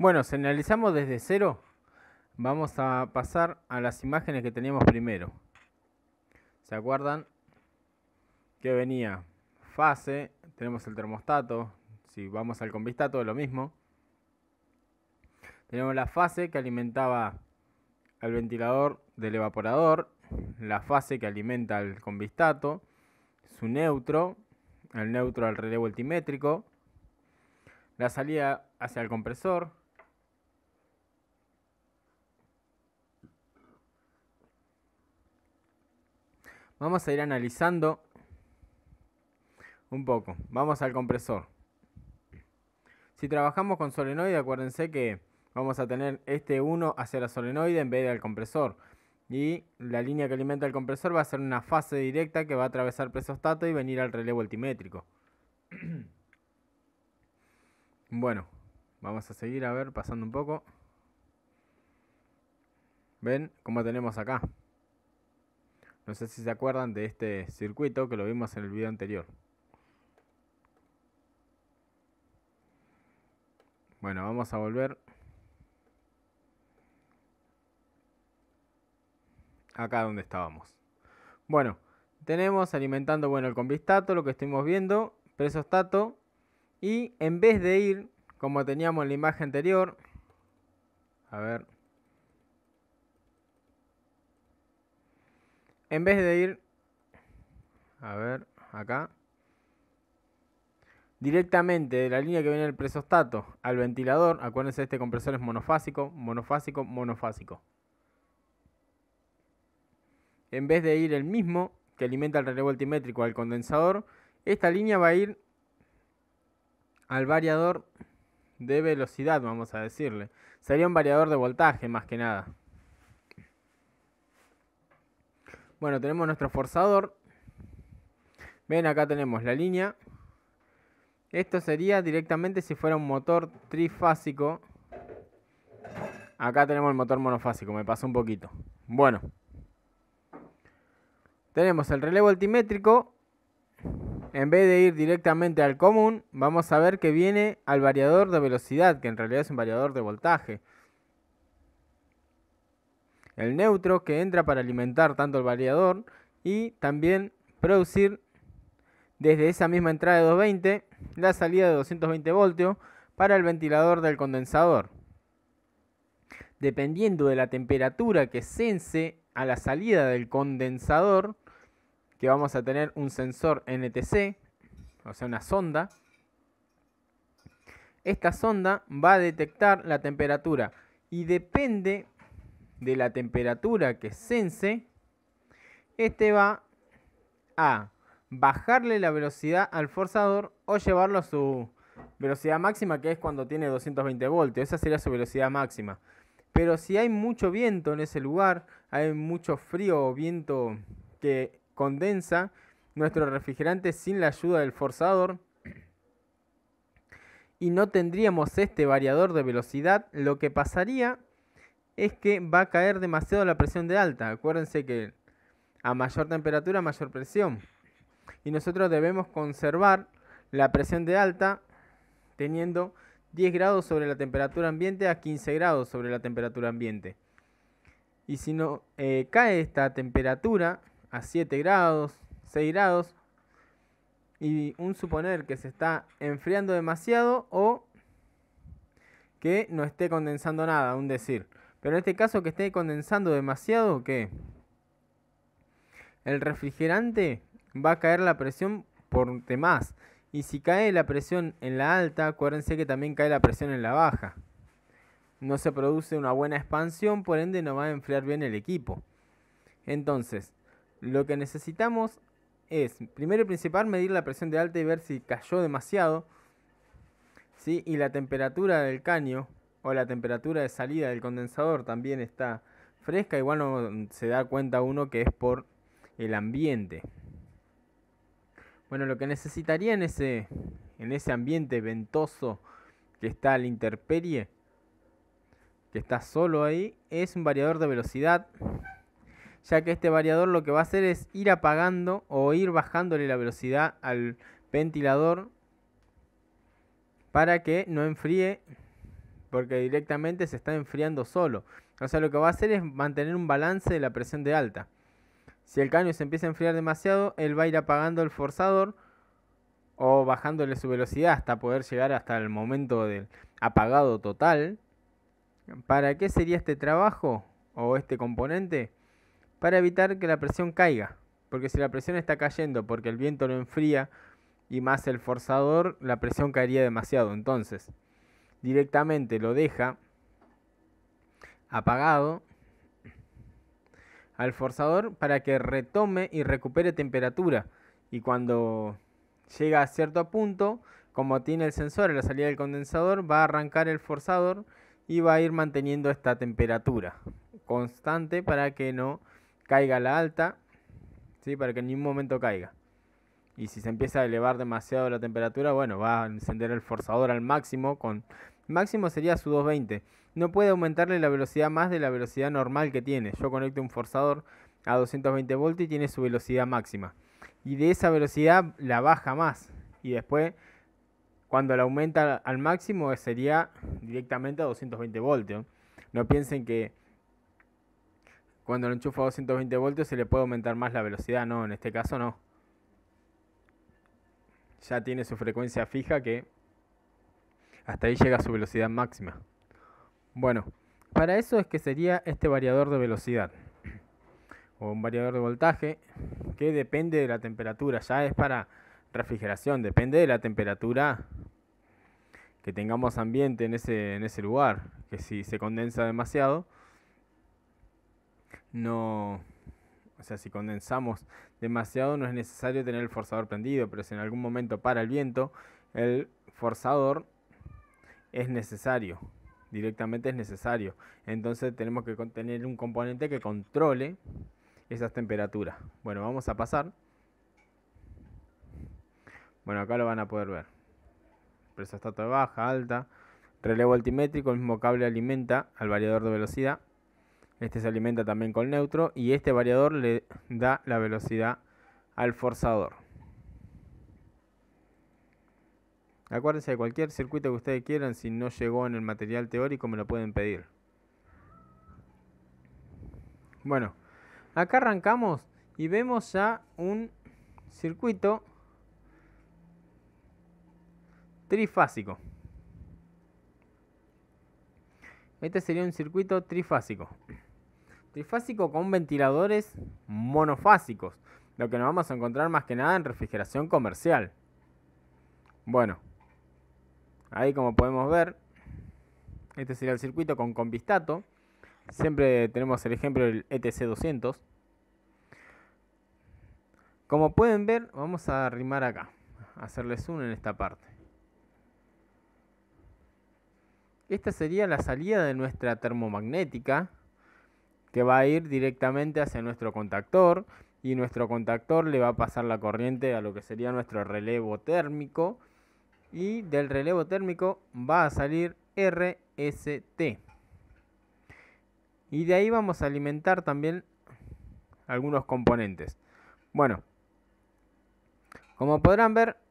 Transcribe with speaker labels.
Speaker 1: Bueno, señalizamos analizamos desde cero, vamos a pasar a las imágenes que teníamos primero. ¿Se acuerdan? Que venía fase, tenemos el termostato, si vamos al convistato lo mismo. Tenemos la fase que alimentaba al ventilador del evaporador, la fase que alimenta al convistato, su neutro, el neutro al relevo altimétrico, la salida hacia el compresor, Vamos a ir analizando un poco. Vamos al compresor. Si trabajamos con solenoide, acuérdense que vamos a tener este 1 hacia la solenoide en vez del compresor. Y la línea que alimenta el compresor va a ser una fase directa que va a atravesar presostato y venir al relevo altimétrico. bueno, vamos a seguir a ver pasando un poco. ¿Ven cómo tenemos acá? No sé si se acuerdan de este circuito que lo vimos en el video anterior. Bueno, vamos a volver. Acá donde estábamos. Bueno, tenemos alimentando, bueno, el convistato, lo que estuvimos viendo, presostato. Y en vez de ir, como teníamos en la imagen anterior, a ver, en vez de ir, a ver, acá, directamente de la línea que viene del presostato al ventilador, acuérdense, este compresor es monofásico, monofásico, monofásico. En vez de ir el mismo que alimenta el relé voltimétrico al condensador, esta línea va a ir al variador de velocidad, vamos a decirle. Sería un variador de voltaje más que nada. Bueno, tenemos nuestro forzador. Ven, acá tenemos la línea. Esto sería directamente si fuera un motor trifásico. Acá tenemos el motor monofásico, me pasó un poquito. Bueno. Tenemos el relevo altimétrico. En vez de ir directamente al común, vamos a ver que viene al variador de velocidad, que en realidad es un variador de voltaje el neutro que entra para alimentar tanto el variador y también producir desde esa misma entrada de 220 la salida de 220 voltios para el ventilador del condensador. Dependiendo de la temperatura que sense a la salida del condensador, que vamos a tener un sensor NTC, o sea, una sonda, esta sonda va a detectar la temperatura y depende de la temperatura que sense, este va a bajarle la velocidad al forzador o llevarlo a su velocidad máxima, que es cuando tiene 220 voltios. Esa sería su velocidad máxima. Pero si hay mucho viento en ese lugar, hay mucho frío o viento que condensa nuestro refrigerante sin la ayuda del forzador y no tendríamos este variador de velocidad, lo que pasaría es que va a caer demasiado la presión de alta. Acuérdense que a mayor temperatura, mayor presión. Y nosotros debemos conservar la presión de alta teniendo 10 grados sobre la temperatura ambiente a 15 grados sobre la temperatura ambiente. Y si no eh, cae esta temperatura a 7 grados, 6 grados, y un suponer que se está enfriando demasiado o que no esté condensando nada, un decir. Pero en este caso que esté condensando demasiado, ¿qué? el refrigerante va a caer la presión por demás. Y si cae la presión en la alta, acuérdense que también cae la presión en la baja. No se produce una buena expansión, por ende no va a enfriar bien el equipo. Entonces, lo que necesitamos es, primero y principal, medir la presión de alta y ver si cayó demasiado. ¿sí? Y la temperatura del caño o la temperatura de salida del condensador también está fresca, igual no mm, se da cuenta uno que es por el ambiente. Bueno, lo que necesitaría en ese, en ese ambiente ventoso que está la interperie, que está solo ahí, es un variador de velocidad, ya que este variador lo que va a hacer es ir apagando o ir bajándole la velocidad al ventilador para que no enfríe porque directamente se está enfriando solo. O sea, lo que va a hacer es mantener un balance de la presión de alta. Si el caño se empieza a enfriar demasiado, él va a ir apagando el forzador o bajándole su velocidad hasta poder llegar hasta el momento del apagado total. ¿Para qué sería este trabajo o este componente? Para evitar que la presión caiga. Porque si la presión está cayendo porque el viento lo enfría y más el forzador, la presión caería demasiado. Entonces, directamente lo deja apagado al forzador para que retome y recupere temperatura. Y cuando llega a cierto punto, como tiene el sensor en la salida del condensador, va a arrancar el forzador y va a ir manteniendo esta temperatura constante para que no caiga la alta, ¿sí? para que en ningún momento caiga y si se empieza a elevar demasiado la temperatura, bueno, va a encender el forzador al máximo con máximo sería su 220. No puede aumentarle la velocidad más de la velocidad normal que tiene. Yo conecto un forzador a 220 voltios y tiene su velocidad máxima. Y de esa velocidad la baja más y después cuando la aumenta al máximo sería directamente a 220 voltios. No piensen que cuando lo enchufa a 220 voltios se le puede aumentar más la velocidad, no, en este caso no ya tiene su frecuencia fija que hasta ahí llega a su velocidad máxima. Bueno, para eso es que sería este variador de velocidad o un variador de voltaje que depende de la temperatura, ya es para refrigeración, depende de la temperatura que tengamos ambiente en ese, en ese lugar, que si se condensa demasiado, no, o sea, si condensamos demasiado no es necesario tener el forzador prendido, pero si en algún momento para el viento, el forzador es necesario, directamente es necesario. Entonces tenemos que tener un componente que controle esas temperaturas. Bueno, vamos a pasar. Bueno, acá lo van a poder ver. Presa toda baja, alta. Relevo altimétrico, el mismo cable alimenta al variador de velocidad. Este se alimenta también con neutro y este variador le da la velocidad al forzador. Acuérdense de cualquier circuito que ustedes quieran, si no llegó en el material teórico me lo pueden pedir. Bueno, acá arrancamos y vemos ya un circuito trifásico. Este sería un circuito trifásico con ventiladores monofásicos, lo que nos vamos a encontrar más que nada en refrigeración comercial. Bueno, ahí como podemos ver, este sería el circuito con convistato. Siempre tenemos el ejemplo del ETC200. Como pueden ver, vamos a arrimar acá, hacerles zoom en esta parte. Esta sería la salida de nuestra termomagnética que va a ir directamente hacia nuestro contactor y nuestro contactor le va a pasar la corriente a lo que sería nuestro relevo térmico y del relevo térmico va a salir RST. Y de ahí vamos a alimentar también algunos componentes. Bueno, como podrán ver,